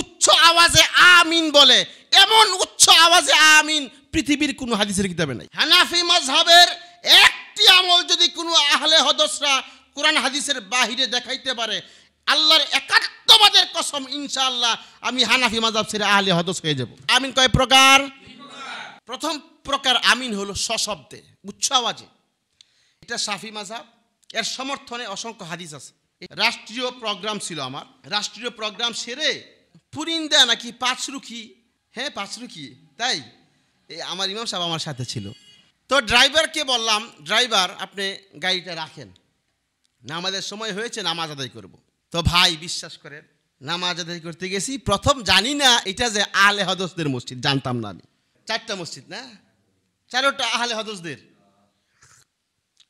উচ্চ আওয়াজে আমিন বলে এমন উচ্চ আওয়াজে আমিন পৃথিবীর কোনো হাদিসের কিতাবে নাই হানাফি মজহাবের একটি আমল যদি কোনো আহলে হদসরা কোরআন হাদিসের বাহিরে দেখাইতে পারে আল্লাহর একাত্মবাদের কসম ইনশাআল্লাহ আমি হানাফি মাজাব ছেড়ে আহলে হদস হয়ে যাব আমিন কয় প্রকার প্রথম প্রকার আমিন হলো সশব্দে উচ্চ আওয়াজে এটা সাফি মাজাব এর সমর্থনে অসংখ্য হাদিস আছে রাষ্ট্রীয় প্রোগ্রাম ছিল আমার রাষ্ট্রীয় প্রোগ্রাম সেরে পুরিন্দা নাকি পাঁচরুখি হ্যাঁ পাঁচরুখি তাই এই আমার ইমাম সাহেব আমার সাথে ছিল তো ড্রাইভারকে বললাম ড্রাইভার আপনি গাড়িটা রাখেন নামাজের সময় হয়েছে নামাজ আদায় করব। তো ভাই বিশ্বাস করেন নামাজ আদায় করতে গেছি প্রথম জানি না এটা যে আলে হদসদের মসজিদ জানতাম না আমি চারটা মসজিদ না চারোটা আহলে হদসদের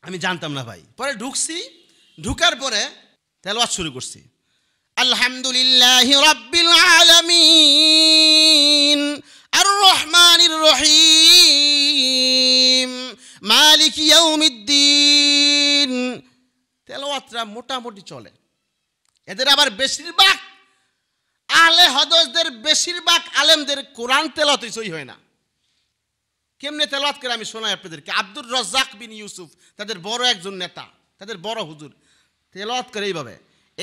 আমি জানতাম না ভাই পরে ঢুকছি ঢুকার পরে তেলওয়াজ শুরু করছি আলহামদুলিল্লাহ العالمين الرحمن الرحيم مالك يوم الدين তেলাওয়াতরা মোটামুটি চলে এদের আবার বেশিরভাগ আহলে হদসদের বেশিরভাগ আলেমদের কোরআন তেলাতই সই হয় না কেমনে তেলাত করে আমি শোনাই আপনাদেরকে আব্দুর রজ্জাক বিন ইউসুফ তাদের বড় একজন নেতা তাদের বড় হুজুর তেলাত করে এইভাবে এ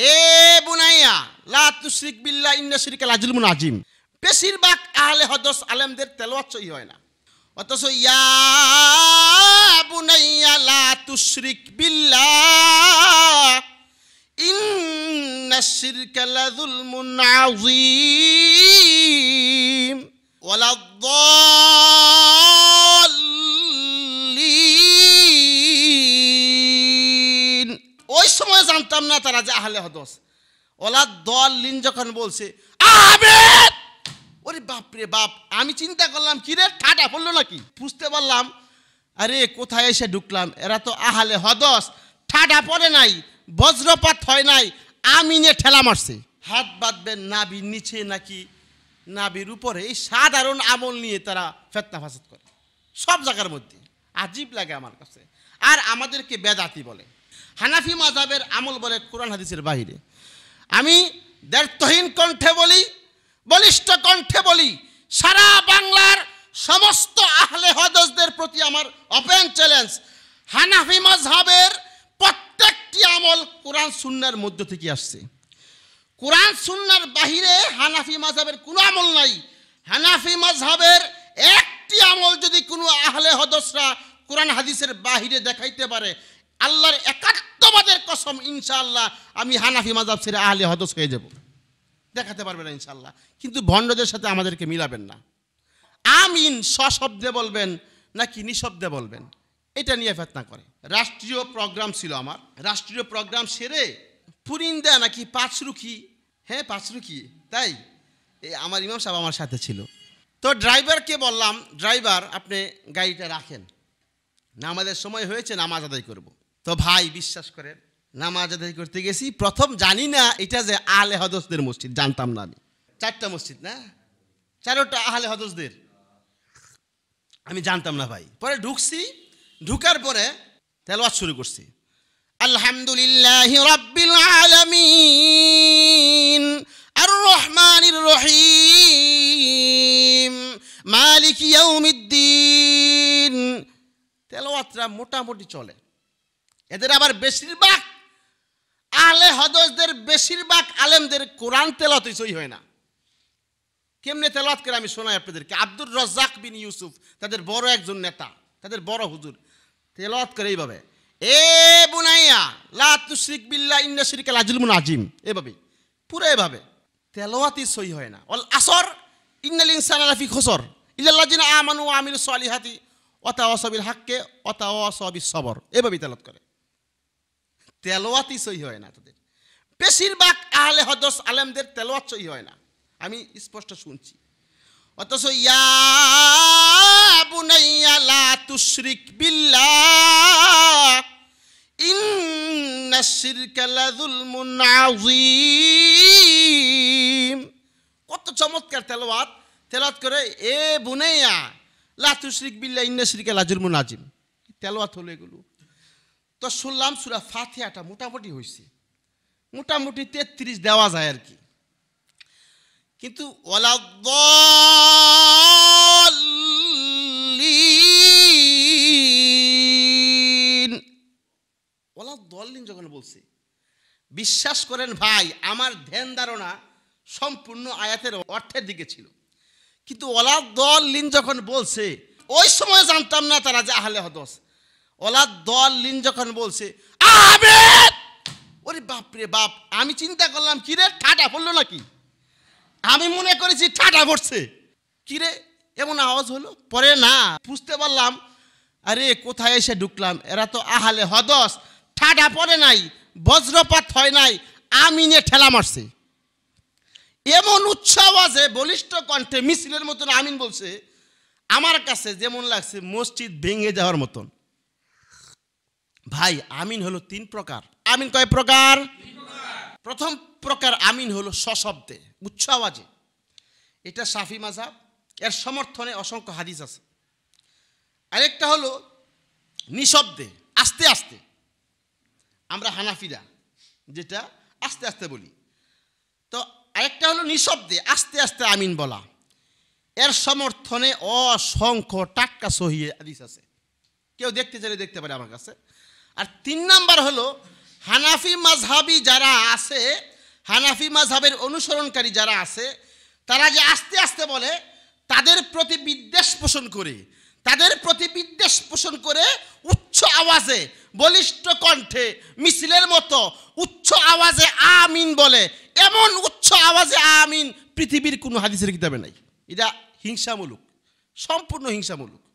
বুনাইয়া লা তুশরিক বিল্লাহ ইন্না শিরকাল আজলুমুন আজিম বেশিরভাগ আহলে হদস আলেমদের তেলাওয়াত সহি হয় না অথচ ইয়া বুনাইয়া লা তুশরিক বিল্লাহ ইন্না শিরকাল আযুলমুন আযীম ওয়ালা সময় জানতাম না তারা যে আহলে হদস ওলা দল লিন যখন বলছে আবেদ ওরে বাপরে বাপ আমি চিন্তা করলাম কি রে ঠাটা পড়লো নাকি বুঝতে পারলাম আরে কোথায় এসে ঢুকলাম এরা তো আহালে হদস ঠাটা পড়ে নাই বজ্রপাত হয় নাই আমি নিয়ে ঠেলা মারছে হাত বাঁধবে নাবি নিচে নাকি নাবির উপরে এই সাধারণ আমল নিয়ে তারা ফেতনা ফাসাদ করে সব জায়গার মধ্যে আজীব লাগে আমার কাছে আর আমাদেরকে বেদাতি বলে হানাফি মাজাবের আমল বলে কোরআন হাদিসের বাহিরে আমি দ্ব্যর্থহীন কণ্ঠে বলি বলিষ্ঠ কণ্ঠে বলি সারা বাংলার সমস্ত আহলে হদসদের প্রতি আমার ওপেন চ্যালেঞ্জ হানাফি মাজহাবের প্রত্যেকটি আমল কোরআন সুন্নার মধ্য থেকে আসছে কোরআন সুন্নার বাহিরে হানাফি মাজহাবের কোনো আমল নাই হানাফি মাজহাবের একটি আমল যদি কোনো আহলে হদসরা কোরআন হাদিসের বাহিরে দেখাইতে পারে আল্লাহর একাত্মবাদের কসম ইনশাআল্লাহ আমি হানাফি মাজাব ছেড়ে আহলে হদস হয়ে যাব দেখাতে পারবে না ইনশাআল্লাহ কিন্তু ভণ্ডদের সাথে আমাদেরকে মিলাবেন না আমিন সশব্দে বলবেন নাকি নিঃশব্দে বলবেন এটা নিয়ে ফেতনা করে রাষ্ট্রীয় প্রোগ্রাম ছিল আমার রাষ্ট্রীয় প্রোগ্রাম সেরে পুরিন্দা নাকি পাঁচরুখি হ্যাঁ পাঁচরুখি তাই এই আমার ইমাম সাহেব আমার সাথে ছিল তো ড্রাইভারকে বললাম ড্রাইভার আপনি গাড়িটা রাখেন না আমাদের সময় হয়েছে নামাজ আদায় করবো তো ভাই বিশ্বাস করেন নামাজ আদায় করতে গেছি প্রথম জানি না এটা যে আহলে হদসদের মসজিদ জানতাম না আমি চারটা মসজিদ না চারোটা আহলে হদসদের আমি জানতাম না ভাই পরে ঢুকছি ঢুকার পরে তেলওয়াজ শুরু করছি আলহামদুলিল্লাহ রব্বিল আলামিন আর রহমানির রহিম মালিক ইয়াউমিদ্দিন তেলাওয়াতটা মোটামুটি চলে এদের আবার বেশিরভাগ আহলে হদসদের বেশিরভাগ আলেমদের কোরআন তেলত সই হয় না কেমনে তেলত করে আমি শোনাই আপনাদেরকে আব্দুর রজাক বিন ইউসুফ তাদের বড় একজন নেতা তাদের বড় হুজুর তেলত করে এইভাবে এ বুনাইয়া লা তুশরিক বিল্লা ইন্না শিরকাল আজলুমুন আজিম এভাবেই পুরো এভাবে তেলোয়াতই সই হয় না অল আসর ইন্নাল ইনসান আলাফি খসর ইল্লাল্লাযিনা আমানু ওয়া আমিলুস সালিহাতি ওয়া তাওয়াসাবিল হাক্কে ওয়া তাওয়াসাবিস সবর এভাবেই তেলাওয়াত করে তেলোয়াতই সহি হয় না তাদের বেশিরভাগ আহলে হদস আলেমদের তেলোয়াত সহি হয় না আমি স্পষ্ট শুনছি অথচ ইয়া লা কত চমৎকার তেলোয়াত তেলোয়াত করে এ বুনাইয়া লা তুশরিক বিল্লা ইন্না শিরকা লাযুলমুন মুনাজিম তেলোয়াত হলো এগুলো তো শুনলাম সুরা ফাথিয়াটা মোটামুটি হয়েছে মোটামুটি তেত্রিশ দেওয়া যায় আর কি কিন্তু ওলা দলিন যখন বলছে বিশ্বাস করেন ভাই আমার ধ্যান ধারণা সম্পূর্ণ আয়াতের অর্থের দিকে ছিল কিন্তু ওলা দলিন যখন বলছে ওই সময় জানতাম না তারা যে আহলে হদস ওলার দল লিন যখন বলছে আবে ওরে বাপরে বাপ আমি চিন্তা করলাম কিরে ঠাটা পড়লো নাকি আমি মনে করেছি ঠাটা পড়ছে কিরে এমন আওয়াজ হলো পরে না বুঝতে পারলাম আরে কোথায় এসে ঢুকলাম এরা তো আহালে হদস ঠাটা পড়ে নাই বজ্রপাত হয় নাই আমি নিয়ে ঠেলা মারছে এমন উচ্চ আছে বলিষ্ঠ কণ্ঠে মিছিলের মতন আমিন বলছে আমার কাছে যেমন লাগছে মসজিদ ভেঙে যাওয়ার মতন ভাই আমিন হলো তিন প্রকার আমিন কয় প্রকার প্রথম প্রকার আমিন হলো সশব্দে উচ্চ আওয়াজে এটা সাফি মাঝাব এর সমর্থনে অসংখ্য হাদিস আছে আরেকটা হলো নিঃশব্দে আস্তে আস্তে আমরা হানাফিরা যেটা আস্তে আস্তে বলি তো আরেকটা হলো নিঃশব্দে আস্তে আস্তে আমিন বলা এর সমর্থনে অসংখ্য টাক্কা সহিয়ে হাদিস আছে কেউ দেখতে চাইলে দেখতে পারে আমার কাছে আর তিন নাম্বার হলো হানাফি মাঝহাবি যারা আছে হানাফি মাঝহাবের অনুসরণকারী যারা আছে তারা যে আস্তে আস্তে বলে তাদের প্রতি বিদ্বেষ পোষণ করে তাদের প্রতি বিদ্বেষ পোষণ করে উচ্চ আওয়াজে বলিষ্ঠ কণ্ঠে মিছিলের মতো উচ্চ আওয়াজে আমিন বলে এমন উচ্চ আওয়াজে আমিন পৃথিবীর কোনো হাদিসের কিতাবে নাই এটা হিংসামূলক সম্পূর্ণ হিংসামূলক